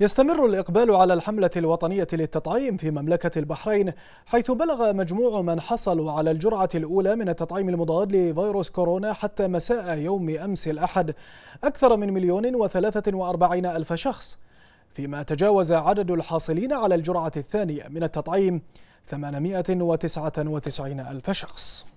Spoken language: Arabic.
يستمر الإقبال على الحملة الوطنية للتطعيم في مملكة البحرين حيث بلغ مجموع من حصلوا على الجرعة الأولى من التطعيم المضاد لفيروس كورونا حتى مساء يوم أمس الأحد أكثر من مليون وثلاثة وأربعين ألف شخص فيما تجاوز عدد الحاصلين على الجرعة الثانية من التطعيم وتسعين ألف شخص